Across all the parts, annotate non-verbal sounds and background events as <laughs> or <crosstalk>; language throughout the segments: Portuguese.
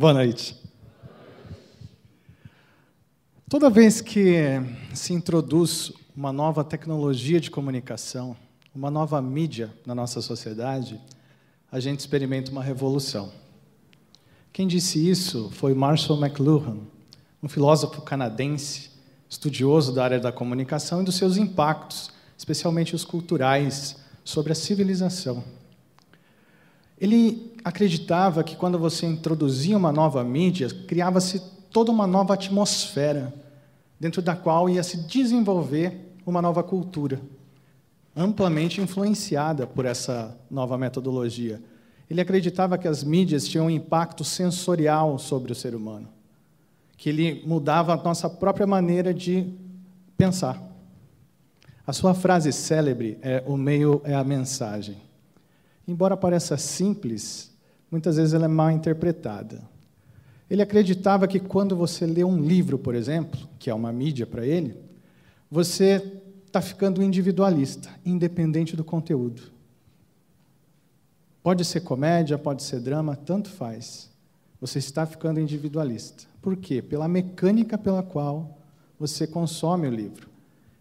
Boa noite. Toda vez que se introduz uma nova tecnologia de comunicação, uma nova mídia na nossa sociedade, a gente experimenta uma revolução. Quem disse isso foi Marshall McLuhan, um filósofo canadense, estudioso da área da comunicação e dos seus impactos, especialmente os culturais, sobre a civilização. Ele acreditava que quando você introduzia uma nova mídia, criava-se toda uma nova atmosfera, dentro da qual ia se desenvolver uma nova cultura, amplamente influenciada por essa nova metodologia. Ele acreditava que as mídias tinham um impacto sensorial sobre o ser humano, que ele mudava a nossa própria maneira de pensar. A sua frase célebre é: o meio é a mensagem. Embora pareça simples, muitas vezes ela é mal interpretada. Ele acreditava que quando você lê um livro, por exemplo, que é uma mídia para ele, você está ficando individualista, independente do conteúdo. Pode ser comédia, pode ser drama, tanto faz. Você está ficando individualista. Por quê? Pela mecânica pela qual você consome o livro.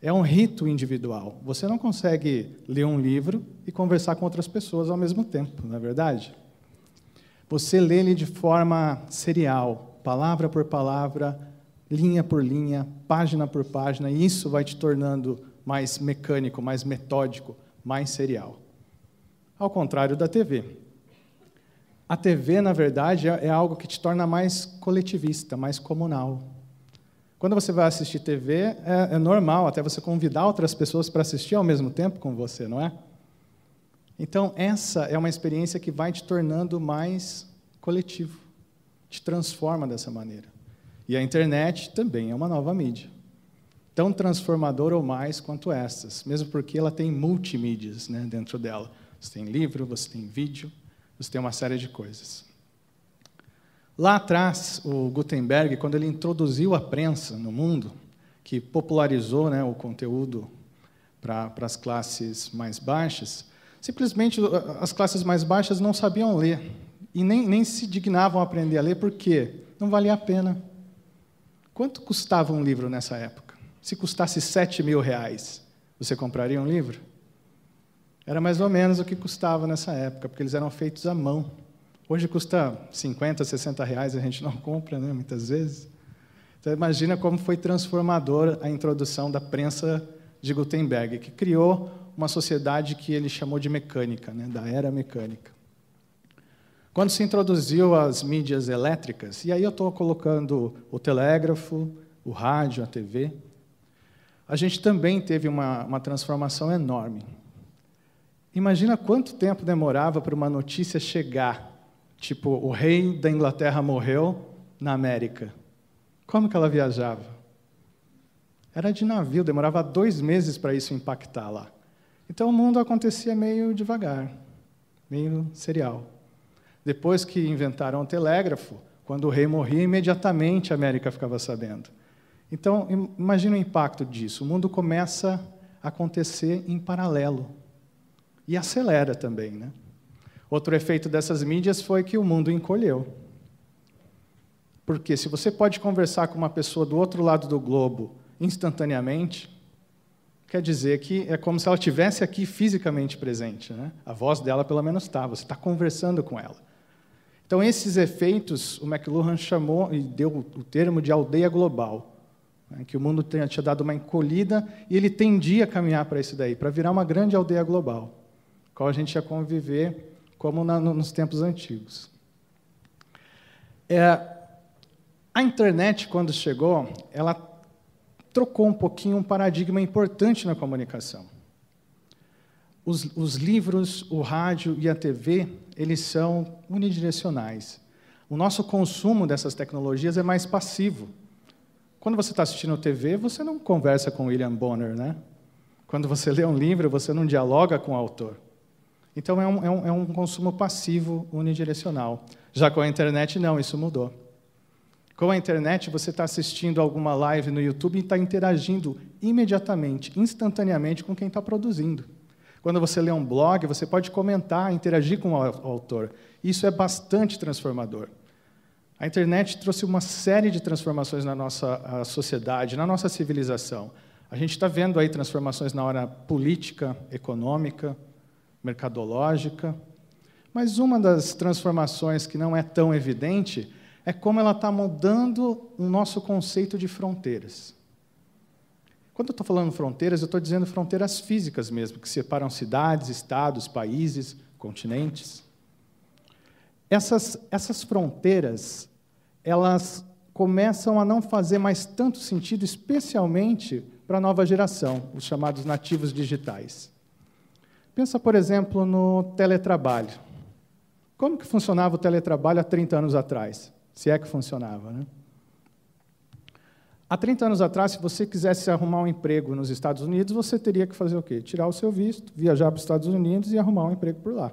É um rito individual. Você não consegue ler um livro e conversar com outras pessoas ao mesmo tempo, não é verdade? você lê ele de forma serial, palavra por palavra, linha por linha, página por página, e isso vai te tornando mais mecânico, mais metódico, mais serial. Ao contrário da TV. A TV, na verdade, é, é algo que te torna mais coletivista, mais comunal. Quando você vai assistir TV, é, é normal até você convidar outras pessoas para assistir ao mesmo tempo com você, não é? Então, essa é uma experiência que vai te tornando mais coletivo, te transforma dessa maneira. E a internet também é uma nova mídia, tão transformadora ou mais quanto estas, mesmo porque ela tem multimídias né, dentro dela. Você tem livro, você tem vídeo, você tem uma série de coisas. Lá atrás, o Gutenberg, quando ele introduziu a prensa no mundo, que popularizou né, o conteúdo para as classes mais baixas, Simplesmente as classes mais baixas não sabiam ler e nem, nem se dignavam a aprender a ler porque não valia a pena. Quanto custava um livro nessa época? Se custasse 7 mil reais, você compraria um livro? Era mais ou menos o que custava nessa época, porque eles eram feitos à mão. Hoje custa 50, 60 reais, a gente não compra, né, muitas vezes. Então, imagina como foi transformadora a introdução da prensa de Gutenberg, que criou uma sociedade que ele chamou de mecânica, né, da era mecânica. Quando se introduziu as mídias elétricas, e aí eu estou colocando o telégrafo, o rádio, a TV, a gente também teve uma, uma transformação enorme. Imagina quanto tempo demorava para uma notícia chegar, tipo, o rei da Inglaterra morreu na América. Como que ela viajava? Era de navio, demorava dois meses para isso impactar lá. Então o mundo acontecia meio devagar, meio serial. Depois que inventaram o telégrafo, quando o rei morria, imediatamente a América ficava sabendo. Então, imagina o impacto disso. O mundo começa a acontecer em paralelo e acelera também, né? Outro efeito dessas mídias foi que o mundo encolheu. Porque se você pode conversar com uma pessoa do outro lado do globo instantaneamente, quer dizer que é como se ela estivesse aqui fisicamente presente. Né? A voz dela, pelo menos, está, você está conversando com ela. Então, esses efeitos, o McLuhan chamou e deu o termo de aldeia global, né? que o mundo tinha, dado uma encolhida e ele tendia a caminhar para isso daí, para virar uma grande aldeia global, com a gente ia conviver como na, nos tempos antigos. É, a internet, quando chegou, ela trocou um pouquinho um paradigma importante na comunicação. Os, os, livros, o rádio e a TV, eles são unidirecionais. O nosso consumo dessas tecnologias é mais passivo. Quando você está assistindo TV, você não conversa com William Bonner, né? Quando você lê um livro, você não dialoga com o autor. Então, é um, é um, é um consumo passivo unidirecional. Já com a internet, não, isso mudou. Com a internet, você está assistindo alguma live no YouTube e está interagindo imediatamente, instantaneamente com quem está produzindo. Quando você lê um blog, você pode comentar, interagir com o autor. Isso é bastante transformador. A internet trouxe uma série de transformações na nossa sociedade, na nossa civilização. A gente está vendo aí transformações na hora política, econômica, mercadológica. Mas uma das transformações que não é tão evidente é como ela está mudando o nosso conceito de fronteiras. Quando eu estou falando fronteiras, eu estou dizendo fronteiras físicas mesmo, que separam cidades, estados, países, continentes. Essas, essas fronteiras, elas começam a não fazer mais tanto sentido, especialmente para a nova geração, os chamados nativos digitais. Pensa, por exemplo, no teletrabalho. Como que funcionava o teletrabalho há 30 anos atrás? Se é que funcionava, né? Há 30 anos atrás, se você quisesse arrumar um emprego nos Estados Unidos, você teria que fazer o quê? Tirar o seu visto, viajar para os Estados Unidos e arrumar um emprego por lá.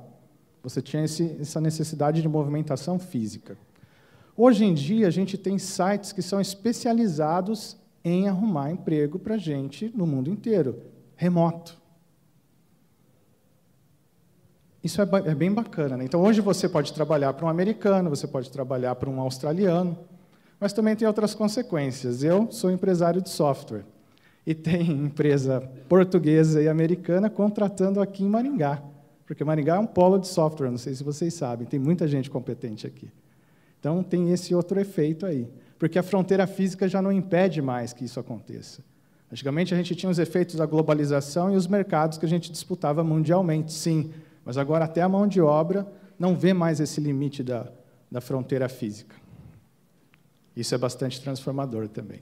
Você tinha esse, essa necessidade de movimentação física. Hoje em dia, a gente tem sites que são especializados em arrumar emprego para gente no mundo inteiro, remoto. Isso é, é bem bacana. Né? Então, hoje você pode trabalhar para um americano, você pode trabalhar para um australiano, mas também tem outras consequências. Eu sou empresário de software e tem <laughs> empresa portuguesa e americana contratando aqui em Maringá, porque Maringá é um polo de software, não sei se vocês sabem, tem muita gente competente aqui. Então, tem esse outro efeito aí, porque a fronteira física já não impede mais que isso aconteça. Antigamente, a gente tinha os efeitos da globalização e os mercados que a gente disputava mundialmente, sim, mas agora até a mão de obra não vê mais esse limite da, da fronteira física. Isso é bastante transformador também.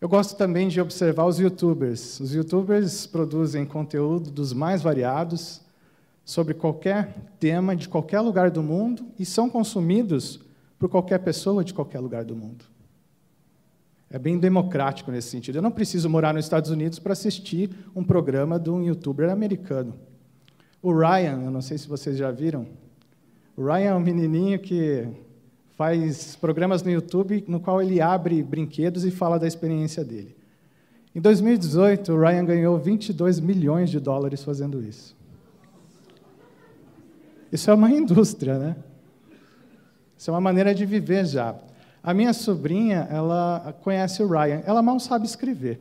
Eu gosto também de observar os youtubers. Os youtubers produzem conteúdo dos mais variados sobre qualquer tema de qualquer lugar do mundo e são consumidos por qualquer pessoa de qualquer lugar do mundo. É bem democrático nesse sentido. Eu não preciso morar nos Estados Unidos para assistir um programa de um youtuber americano. O Ryan, eu não sei se vocês já viram, o Ryan é um menininho que faz programas no YouTube no qual ele abre brinquedos e fala da experiência dele. Em 2018, o Ryan ganhou 22 milhões de dólares fazendo isso. Isso é uma indústria, né? Isso é uma maneira de viver já. A minha sobrinha, ela conhece o Ryan. Ela mal sabe escrever.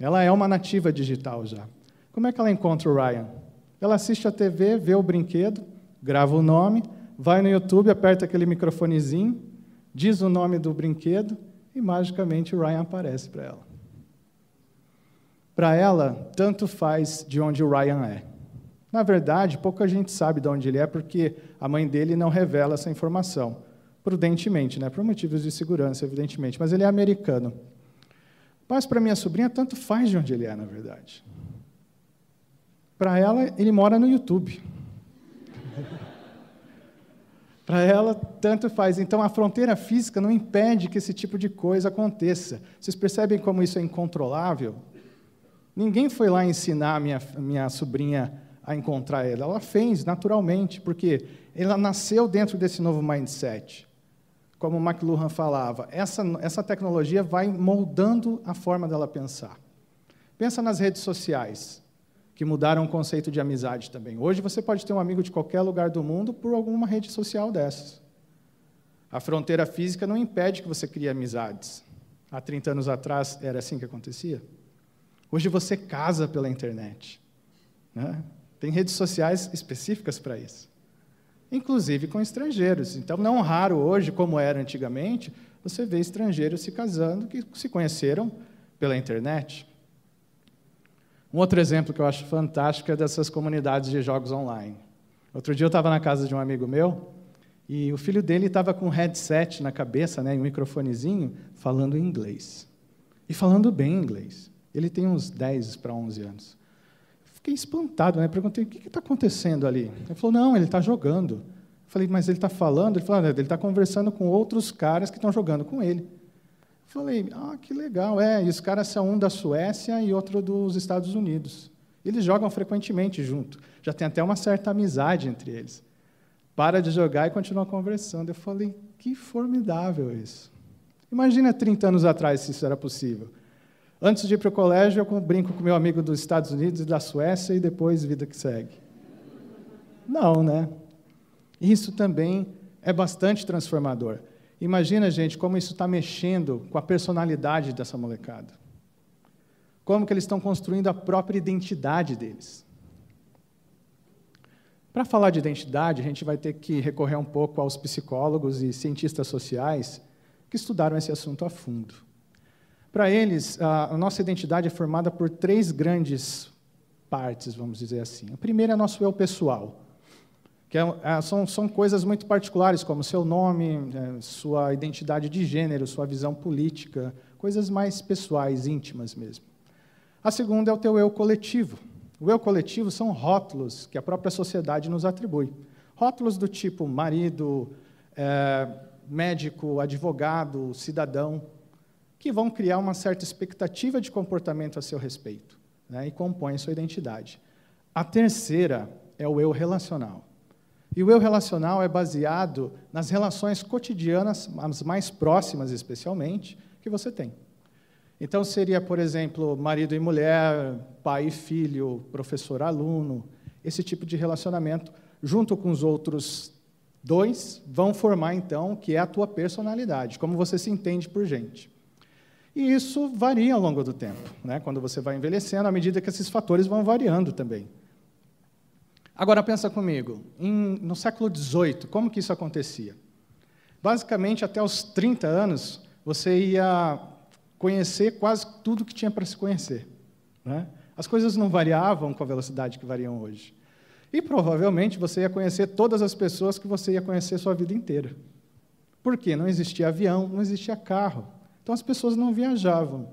Ela é uma nativa digital já. Como é que ela encontra o Ryan? Ela assiste a TV, vê o brinquedo, grava o nome, vai no YouTube, aperta aquele microfonezinho, diz o nome do brinquedo e magicamente o Ryan aparece para ela. Para ela, tanto faz de onde o Ryan é. Na verdade, pouca gente sabe de onde ele é porque a mãe dele não revela essa informação, prudentemente, né? por motivos de segurança, evidentemente, mas ele é americano. Mas para minha sobrinha, tanto faz de onde ele é, na verdade. Para ela, ele mora no YouTube. Para ela, tanto faz. Então, a fronteira física não impede que esse tipo de coisa aconteça. Vocês percebem como isso é incontrolável? Ninguém foi lá ensinar a minha, minha sobrinha a encontrar ela. Ela fez, naturalmente, porque ela nasceu dentro desse novo mindset. Como o McLuhan falava, essa, essa tecnologia vai moldando a forma dela pensar. Pensa nas redes sociais que mudaram o conceito de amizade também. Hoje você pode ter um amigo de qualquer lugar do mundo por alguma rede social dessas. A fronteira física não impede que você crie amizades. Há 30 anos atrás era assim que acontecia. Hoje você casa pela internet. Né? Tem redes sociais específicas para isso, inclusive com estrangeiros. Então, não raro hoje, como era antigamente, você vê estrangeiros se casando que se conheceram pela internet. Um outro exemplo que eu acho fantástico é dessas comunidades de jogos online. Outro dia eu estava na casa de um amigo meu e o filho dele estava com um headset na cabeça, né, um microfonezinho, falando inglês. E falando bem inglês. Ele tem uns 10 para 11 anos. Fiquei espantado, né? Perguntei, o que está acontecendo ali? Ele falou, não, ele está jogando. Eu falei, mas ele está falando? Ele falou, ah, ele está conversando com outros caras que estão jogando com ele. Falei, ah, que legal, é. E os caras são um da Suécia e outro dos Estados Unidos. Eles jogam frequentemente junto. Já tem até uma certa amizade entre eles. Para de jogar e continua conversando. Eu falei, que formidável isso. Imagina 30 anos atrás se isso era possível. Antes de ir para o colégio, eu brinco com meu amigo dos Estados Unidos e da Suécia e depois vida que segue. Não, né? Isso também é bastante transformador. Imagina, gente, como isso está mexendo com a personalidade dessa molecada. Como que eles estão construindo a própria identidade deles. Para falar de identidade, a gente vai ter que recorrer um pouco aos psicólogos e cientistas sociais que estudaram esse assunto a fundo. Para eles, a nossa identidade é formada por três grandes partes, vamos dizer assim. A primeira é nosso eu pessoal que é, é, são, são coisas muito particulares, como seu nome, é, sua identidade de gênero, sua visão política, coisas mais pessoais, íntimas mesmo. A segunda é o teu eu coletivo. O eu coletivo são rótulos que a própria sociedade nos atribui. Rótulos do tipo marido, é, médico, advogado, cidadão, que vão criar uma certa expectativa de comportamento a seu respeito né, e compõem sua identidade. A terceira é o eu relacional. E o eu relacional é baseado nas relações cotidianas, as mais próximas especialmente, que você tem. Então seria, por exemplo, marido e mulher, pai e filho, professor aluno, esse tipo de relacionamento, junto com os outros dois, vão formar então o que é a tua personalidade, como você se entende por gente. E isso varia ao longo do tempo, né? Quando você vai envelhecendo, à medida que esses fatores vão variando também. Agora pensa comigo, em, no século XVIII, como que isso acontecia? Basicamente, até os 30 anos, você ia conhecer quase tudo que tinha para se conhecer. Né? As coisas não variavam com a velocidade que variam hoje. E provavelmente você ia conhecer todas as pessoas que você ia conhecer sua vida inteira. Por quê? Não existia avião, não existia carro. Então as pessoas não viajavam.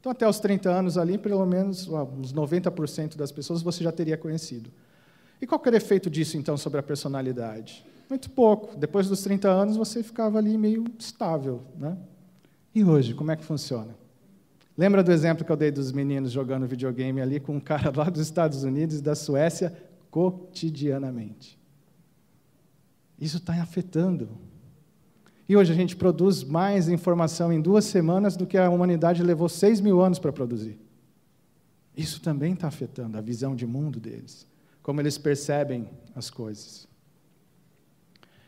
Então até os 30 anos ali, pelo menos uns 90% das pessoas você já teria conhecido. E qual era o efeito disso, então, sobre a personalidade? Muito pouco. Depois dos 30 anos, você ficava ali meio estável. Né? E hoje, como é que funciona? Lembra do exemplo que eu dei dos meninos jogando videogame ali com um cara lá dos Estados Unidos e da Suécia cotidianamente? Isso está afetando. E hoje a gente produz mais informação em duas semanas do que a humanidade levou seis mil anos para produzir. Isso também está afetando a visão de mundo deles como eles percebem as coisas.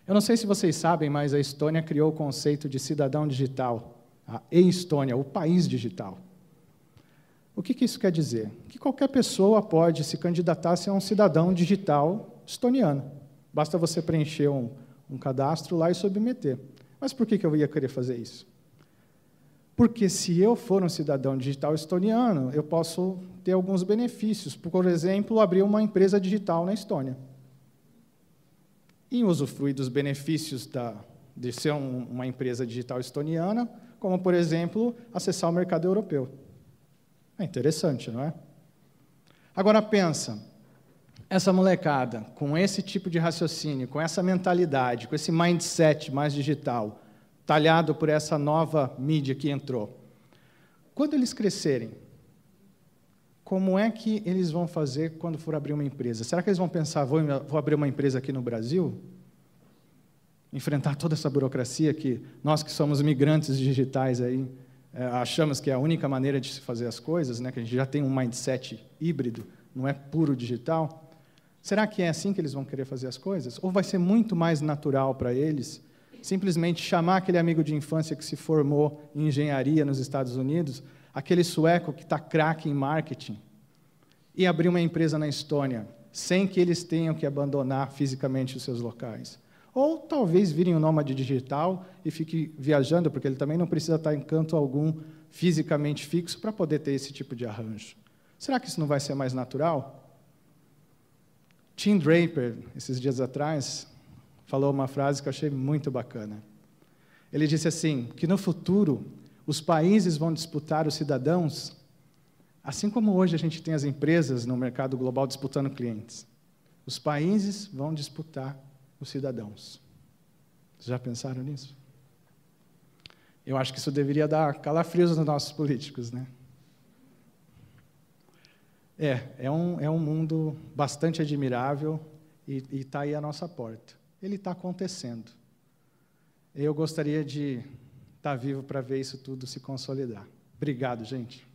Eu não sei se vocês sabem, mas a Estônia criou o conceito de cidadão digital, a estônia o país digital. O que, que isso quer dizer? Que qualquer pessoa pode se candidatar a ser um cidadão digital estoniano. Basta você preencher um, um cadastro lá e submeter. Mas por que, que eu ia querer fazer isso? Porque se eu for um cidadão digital estoniano, eu posso ter alguns benefícios. Por exemplo, abrir uma empresa digital na Estônia. E usufruir dos benefícios da, de ser um, uma empresa digital estoniana, como, por exemplo, acessar o mercado europeu. É interessante, não é? Agora pensa, essa molecada, com esse tipo de raciocínio, com essa mentalidade, com esse mindset mais digital, talhado por essa nova mídia que entrou. Quando eles crescerem, como é que eles vão fazer quando for abrir uma empresa? Será que eles vão pensar, vou, vou abrir uma empresa aqui no Brasil? Enfrentar toda essa burocracia que nós que somos migrantes digitais aí é, achamos que é a única maneira de se fazer as coisas, né? Que a gente já tem um mindset híbrido, não é puro digital. Será que é assim que eles vão querer fazer as coisas? Ou vai ser muito mais natural para eles simplesmente chamar aquele amigo de infância que se formou em engenharia nos Estados Unidos, aquele sueco que está craque em marketing, e abrir uma empresa na Estônia, sem que eles tenham que abandonar fisicamente os seus locais. Ou talvez virem um nômade digital e fique viajando, porque ele também não precisa estar tá em canto algum fisicamente fixo para poder ter esse tipo de arranjo. Será que isso não vai ser mais natural? Tim Draper, esses dias atrás, falou uma frase que eu achei muito bacana. Ele disse assim: que no futuro os países vão disputar os cidadãos, assim como hoje a gente tem as empresas no mercado global disputando clientes. Os países vão disputar os cidadãos. Vocês já pensaram nisso? Eu acho que isso deveria dar calafrios nos nossos políticos, né? É, é um, é um mundo bastante admirável e está aí à nossa porta ele está acontecendo. Eu gostaria de estar tá vivo para ver isso tudo se consolidar. Obrigado, gente.